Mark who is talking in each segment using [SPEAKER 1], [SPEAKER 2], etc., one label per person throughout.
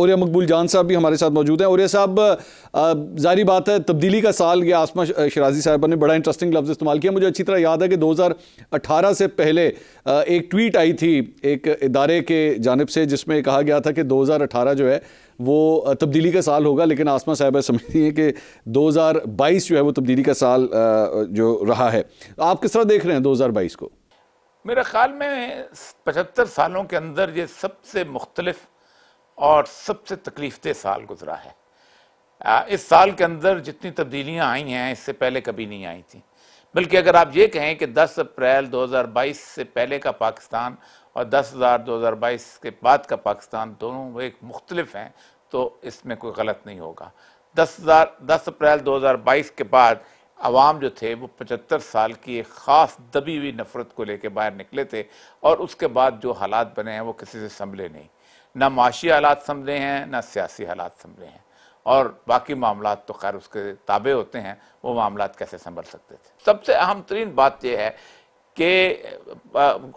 [SPEAKER 1] औरिया मकबूल जान साहब भी हमारे साथ मौजूद हैं औरिया साहब जारी बात है तब्दीली का साल यह आसमा शराजी साहब ने बड़ा इंटरेस्टिंग लफ्ज़ इस्तेमाल किया मुझे अच्छी तरह याद है कि 2018 से पहले एक ट्वीट आई थी एक इदारे के जानब से जिसमें कहा गया था कि 2018 जो है वो तब्दीली का साल होगा लेकिन आसमा साहब समझती हैं कि बाईस जो है वो तब्दीली का साल जो रहा है आप किस तरह देख रहे हैं बाईस को
[SPEAKER 2] मेरे ख्याल में पचहत्तर सालों के अंदर ये सबसे मुख्तलफ़ और सबसे तकलीफ दे साल गुजरा है इस साल के अंदर जितनी तब्दीलियाँ आई हैं इससे पहले कभी नहीं आई थी बल्कि अगर आप ये कहें कि 10 अप्रैल 2022 से पहले का पाकिस्तान और 10 हज़ार बाईस के बाद का पाकिस्तान दोनों एक मुख्तलिफ हैं तो इसमें कोई गलत नहीं होगा दस हज़ार दस अप्रैल 2022 के बाद आवाम जो थे वो पचहत्तर साल की एक ख़ास दबी हुई नफ़रत को लेकर बाहर निकले थे और उसके बाद जो हालात बने हैं वो किसी से संभले नहीं ना माशी हालात संभले हैं ना सियासी हालात संभले हैं और बाकी मामला तो खैर उसके ताबे होते हैं वो मामला कैसे संभल सकते थे सबसे अहम तरीन बात यह है कि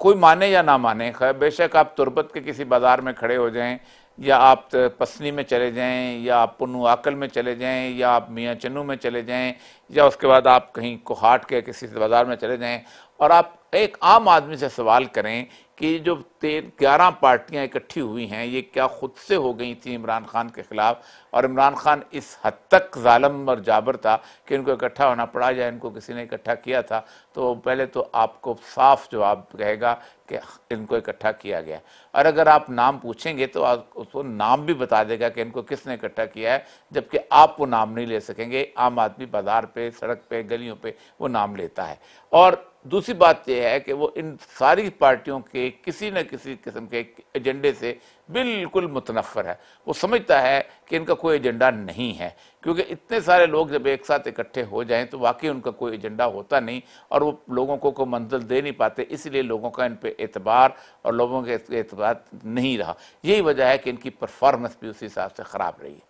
[SPEAKER 2] कोई माने या ना माने खैर बेशक आप तुरबत के किसी बाज़ार में खड़े हो जाएं या आप पसनी में चले जाएं या आप पन्नू आकल में चले जाएं या आप मियाँ चन्नू में चले जाएं या उसके बाद आप कहीं कोहाट के किसी बाज़ार में चले जाएं और आप एक आम आदमी से सवाल करें कि जो ग्यारह पार्टियां इकट्ठी हुई हैं ये क्या खुद से हो गई थी इमरान खान के ख़िलाफ़ और इमरान खान इस हद तक ालम और जाबर था कि इनको इकट्ठा होना पड़ा या इनको किसी ने इकट्ठा किया था तो पहले तो आपको साफ जवाब रहेगा कि इनको इकट्ठा किया गया और अगर आप नाम पूछेंगे तो आप उसको नाम भी बता देगा कि इनको किसने इकट्ठा किया है जबकि आप वो नाम नहीं ले सकेंगे आम आदमी बाजार पर सड़क पर गलियों पर वो नाम लेता है और दूसरी बात यह है कि वो इन सारी पार्टियों के किसी न किसी किस्म के एजेंडे से बिल्कुल मुतनफ़र है वो समझता है कि इनका कोई एजेंडा नहीं है क्योंकि इतने सारे लोग जब एक साथ इकट्ठे हो जाएं तो वाकई उनका कोई एजेंडा होता नहीं और वो लोगों को कोई मंजिल दे नहीं पाते इसलिए लोगों का इन पर एतबार और लोगों के एतबार नहीं रहा यही वजह है कि इनकी परफॉर्मेंस भी उसी हिसाब से ख़राब रही है